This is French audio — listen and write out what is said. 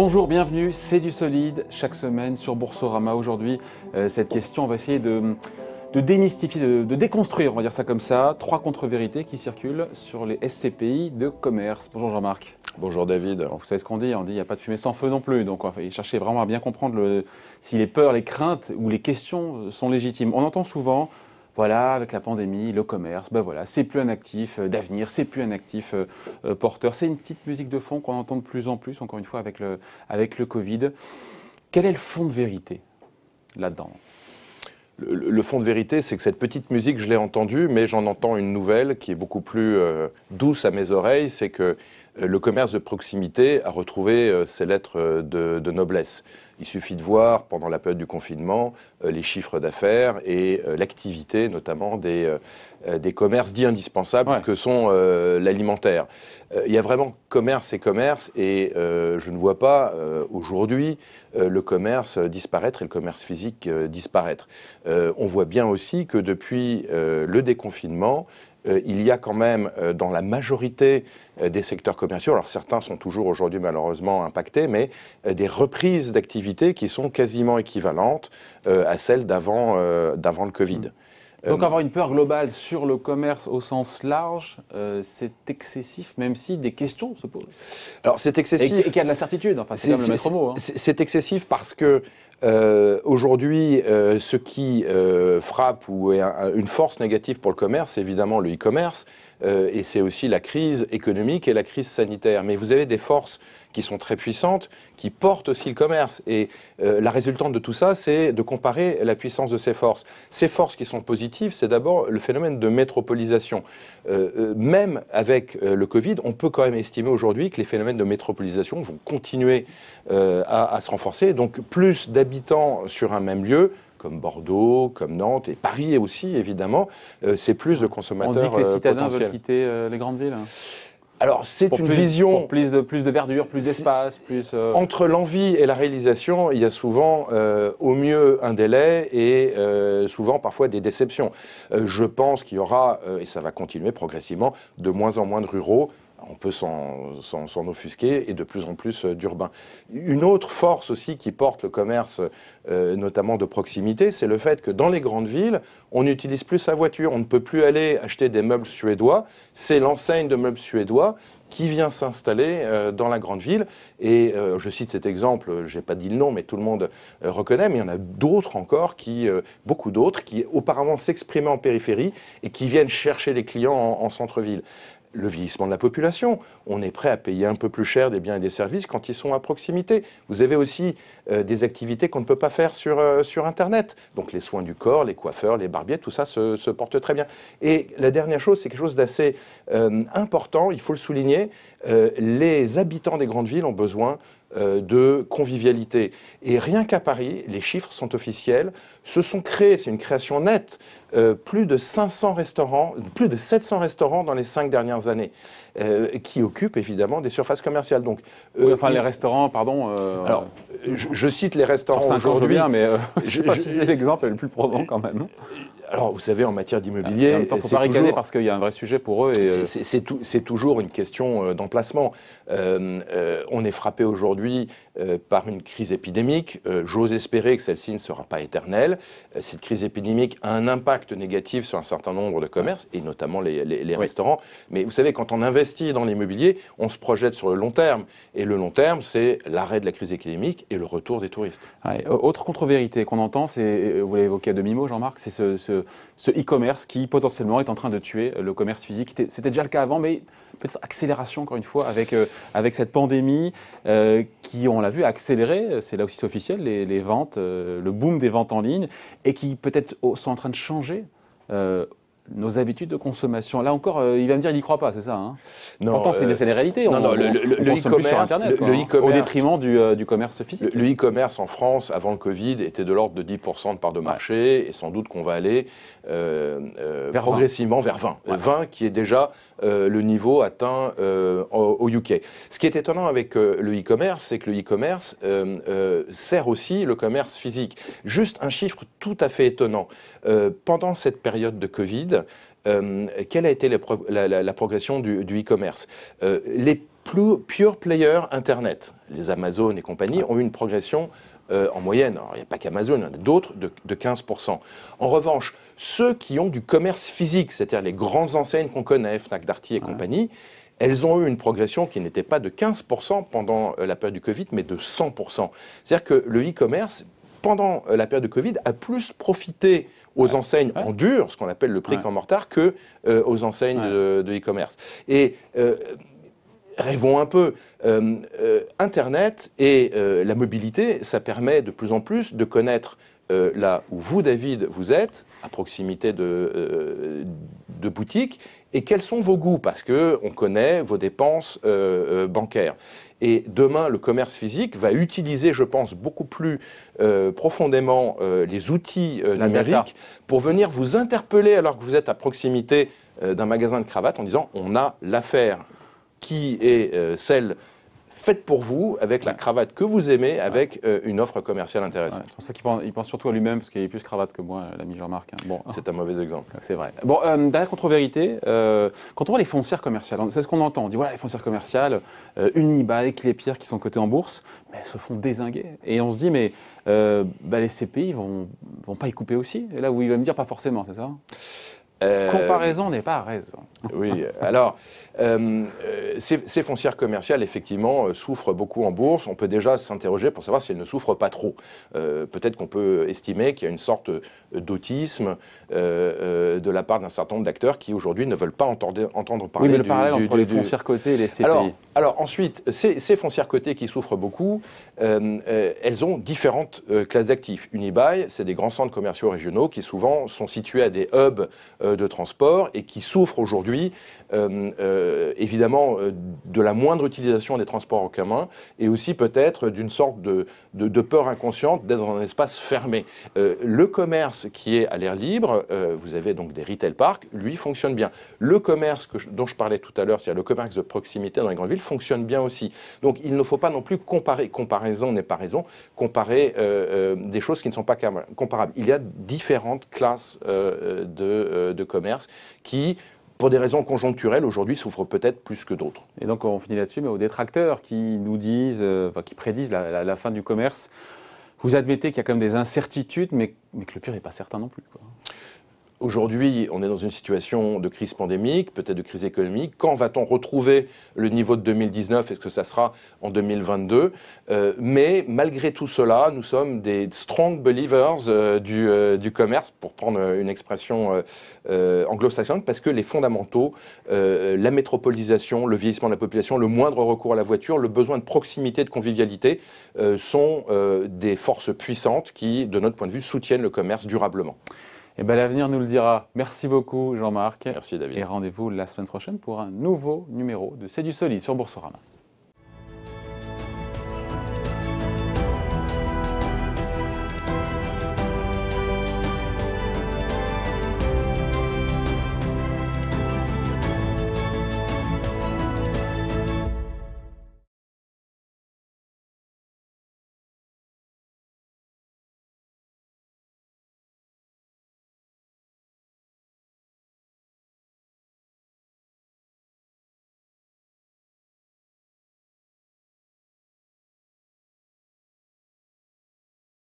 Bonjour, bienvenue, c'est du solide chaque semaine sur Boursorama. Aujourd'hui, euh, cette question, on va essayer de, démystifier, de, déconstruire, on va dire ça comme ça, trois contre-vérités qui circulent sur les SCPI de commerce. Bonjour Jean-Marc. Bonjour David. vous savez ce qu'on dit, on dit il n'y a pas de fumée sans feu non plus. Donc on chercher vraiment à bien comprendre si les peurs, les craintes ou les questions sont légitimes. On entend souvent voilà, avec la pandémie, le commerce, ben voilà, c'est plus un actif euh, d'avenir, c'est plus un actif euh, euh, porteur. C'est une petite musique de fond qu'on entend de plus en plus, encore une fois, avec le, avec le Covid. Quel est le fond de vérité là-dedans le, fond de vérité, c'est que cette petite musique, je l'ai entendue, mais j'en entends une nouvelle qui est beaucoup plus douce à mes oreilles. C'est que euh, le commerce de proximité a retrouvé euh, ses lettres euh, de, noblesse. Il suffit de voir, pendant la période du confinement, les chiffres d'affaires et l'activité, notamment des, des commerces dits indispensables que sont l'alimentaire. Il y a vraiment commerce et commerce, et je ne vois pas aujourd'hui le commerce disparaître et le commerce physique disparaître. on voit bien aussi que depuis le déconfinement, euh, il y a quand même euh, dans la majorité euh, des secteurs commerciaux, alors certains sont toujours aujourd'hui malheureusement impactés, mais des reprises d'activités qui sont quasiment équivalentes à celles d'avant le Covid. Euh, Donc avoir une peur globale sur le commerce au sens large, euh, c'est excessif, même si des questions se posent. Alors c'est excessif. Et, qu'il y a de la certitude, enfin c'est le maître mot. Hein. C'est excessif parce que euh, aujourd'hui, ce qui frappe ou est une force négative pour le commerce, c'est évidemment le e-commerce, et c'est aussi la crise économique et la crise sanitaire. Mais vous avez des forces qui sont très puissantes, qui portent aussi le commerce. Et euh, la résultante de tout ça, c'est de comparer la puissance de ces forces. Ces forces qui sont positives, c'est d'abord le phénomène de métropolisation. Euh, euh, même avec le Covid, on peut quand même estimer aujourd'hui que les phénomènes de métropolisation vont continuer à, se renforcer. Donc plus d'habitants sur un même lieu, comme Bordeaux, comme Nantes et Paris aussi, évidemment, c'est plus de consommateurs. On dit que les citadins veulent quitter les grandes villes. Alors c'est une vision plus de plus de verdure, plus d'espace, plus euh, entre l'envie et la réalisation, il y a souvent euh, au mieux un délai et euh, souvent parfois des déceptions. je pense qu'il y aura et ça va continuer progressivement de moins en moins de ruraux on peut s'en offusquer, et de plus en plus euh, d'urbains. Une autre force aussi qui porte le commerce, euh, notamment de proximité, c'est le fait que dans les grandes villes, on n'utilise plus sa voiture. On ne peut plus aller acheter des meubles suédois. C'est l'enseigne de meubles suédois qui vient s'installer euh, dans la grande ville. Et je cite cet exemple, je n'ai pas dit le nom, mais tout le monde reconnaît, mais il y en a d'autres encore, qui, beaucoup d'autres, qui auparavant s'exprimaient en périphérie et qui viennent chercher les clients en centre-ville le vieillissement de la population. On est prêt à payer un peu plus cher des biens et des services quand ils sont à proximité. Vous avez aussi euh, des activités qu'on ne peut pas faire euh, sur, Internet. Donc les soins du corps, les coiffeurs, les barbiers, tout ça se, porte très bien. Et la dernière chose, c'est quelque chose d'assez euh, important, il faut le souligner, les habitants des grandes villes ont besoin euh, de convivialité. Et rien qu'à Paris, les chiffres sont officiels, se sont créés, c'est une création nette, euh, plus de 500 restaurants, plus de 700 restaurants dans les cinq dernières années, euh, qui occupent évidemment des surfaces commerciales. Donc, enfin les restaurants, pardon. alors, je, cite les restaurants aujourd'hui, mais je ne sais pas je, si c'est l'exemple le plus probant quand même. Hein alors, vous savez, en matière d'immobilier. Il ne faut pas parce qu'il y a un vrai sujet pour eux. Euh, c'est toujours une question euh, d'emplacement. Euh, on est frappé aujourd'hui par une crise épidémique. J'ose espérer que celle-ci ne sera pas éternelle. cette crise épidémique a un impact négatif sur un certain nombre de commerces, et notamment les, restaurants. Mais vous savez, quand on investit dans l'immobilier, on se projette sur le long terme. Et le long terme, c'est l'arrêt de la crise épidémique et le retour des touristes. autre contre-vérité qu'on entend, c'est, vous l'avez évoqué à demi-mot, Jean-Marc, c'est ce ce, e-commerce qui potentiellement est en train de tuer euh, le commerce physique. C'était déjà le cas avant, mais peut-être accélération encore une fois avec, euh, avec cette pandémie euh, qui, on l'a vu, a accéléré, c'est là aussi officiel, les, ventes, le boom des ventes en ligne et qui peut-être sont en train de changer nos habitudes de consommation. Là encore, euh, il va me dire, il n'y croit pas, c'est ça hein non, Pourtant, c'est euh, la réalité. on, non, le, e-commerce, au détriment du, euh, commerce physique. Le e-commerce en France, avant le Covid, était de l'ordre de 10% de part de marché, et sans doute qu'on va aller vers progressivement vers 20. 20 qui est déjà le niveau atteint au, au, UK. Ce qui est étonnant avec le e-commerce, c'est que le e-commerce sert aussi le commerce physique. Juste un chiffre tout à fait étonnant. pendant cette période de Covid, euh, quelle a été la, la, progression du, e-commerce euh, Les plus pure players Internet, les Amazon et compagnie, ont eu une progression euh, en moyenne, il n'y a pas qu'Amazon, d'autres, de, 15%. En revanche, ceux qui ont du commerce physique, c'est-à-dire les grandes enseignes qu'on connaît, Fnac Darty et compagnie, elles ont eu une progression qui n'était pas de 15% pendant la période du Covid, mais de 100%. C'est-à-dire que le e-commerce, pendant euh, la période de Covid, a plus profité aux enseignes en dur, ce qu'on appelle le prix camp en que euh, aux enseignes de, e-commerce. Et euh, rêvons un peu. Internet et la mobilité, ça permet de plus en plus de connaître euh, là où vous, David, vous êtes, à proximité de, euh, boutiques, et quels sont vos goûts Parce qu'on connaît vos dépenses euh, bancaires. Et demain, le commerce physique va utiliser, je pense, beaucoup plus profondément les outils numériques pour venir vous interpeller alors que vous êtes à proximité d'un magasin de cravates en disant on a l'affaire qui est celle faites pour vous, avec la cravate que vous aimez, avec euh, une offre commerciale intéressante. C'est pour ça qu'il pense, il pense, surtout à lui-même, parce qu'il est plus cravate que moi, la Jean-Marc. Hein. Bon. C'est un mauvais exemple. C'est vrai. Bon, euh, dernière contre-vérité, euh, quand on voit les foncières commerciales, c'est ce qu'on entend. On dit, voilà, les foncières commerciales, les pires qui sont cotées en bourse, mais elles se font désinguer. Et on se dit, mais bah, les CPI vont, vont pas y couper aussi. Et là, vous il va me dire, pas forcément, c'est ça euh, Comparaison n'est pas raison. Oui, alors, euh, euh, ces, foncières commerciales, effectivement, souffrent beaucoup en bourse. On peut déjà s'interroger pour savoir si elles ne souffrent pas trop. Peut-être qu'on peut estimer qu'il y a une sorte d'autisme de la part d'un certain nombre d'acteurs qui, aujourd'hui, ne veulent pas entendre, entendre parler. Oui, mais le parallèle entre les foncières cotées et les Alors, ensuite, ces, ces, foncières cotées qui souffrent beaucoup, elles ont différentes classes d'actifs. Unibail, c'est des grands centres commerciaux régionaux qui, souvent, sont situés à des hubs euh, de transport et qui souffrent aujourd'hui euh, euh, évidemment de la moindre utilisation des transports en commun et aussi peut-être d'une sorte de, peur inconsciente d'être dans un espace fermé. le commerce qui est à l'air libre, vous avez donc des retail parks, lui fonctionne bien. Le commerce que dont je parlais tout à l'heure, c'est-à-dire le commerce de proximité dans les grandes villes, fonctionne bien aussi. Donc il ne faut pas non plus comparer, comparaison n'est pas raison, comparer des choses qui ne sont pas comparables. Il y a différentes classes de, de commerce qui pour des raisons conjoncturelles, aujourd'hui souffrent peut-être plus que d'autres. Et donc on finit là-dessus, mais aux détracteurs qui nous disent, euh, qui prédisent la, fin du commerce, vous admettez qu'il y a quand même des incertitudes, mais, que le pire n'est pas certain non plus. Aujourd'hui, on est dans une situation de crise pandémique, peut-être de crise économique. Quand va-t-on retrouver le niveau de 2019 Est-ce que ça sera en 2022 euh, Mais malgré tout cela, nous sommes des strong believers euh, du, euh, du, commerce, pour prendre une expression anglo-saxonne, parce que les fondamentaux, la métropolisation, le vieillissement de la population, le moindre recours à la voiture, le besoin de proximité, de convivialité, sont des forces puissantes qui, de notre point de vue, soutiennent le commerce durablement. Et eh bien, l'avenir nous le dira. Merci beaucoup, Jean-Marc. Merci, David. Et rendez-vous la semaine prochaine pour un nouveau numéro de C'est du solide sur Boursorama.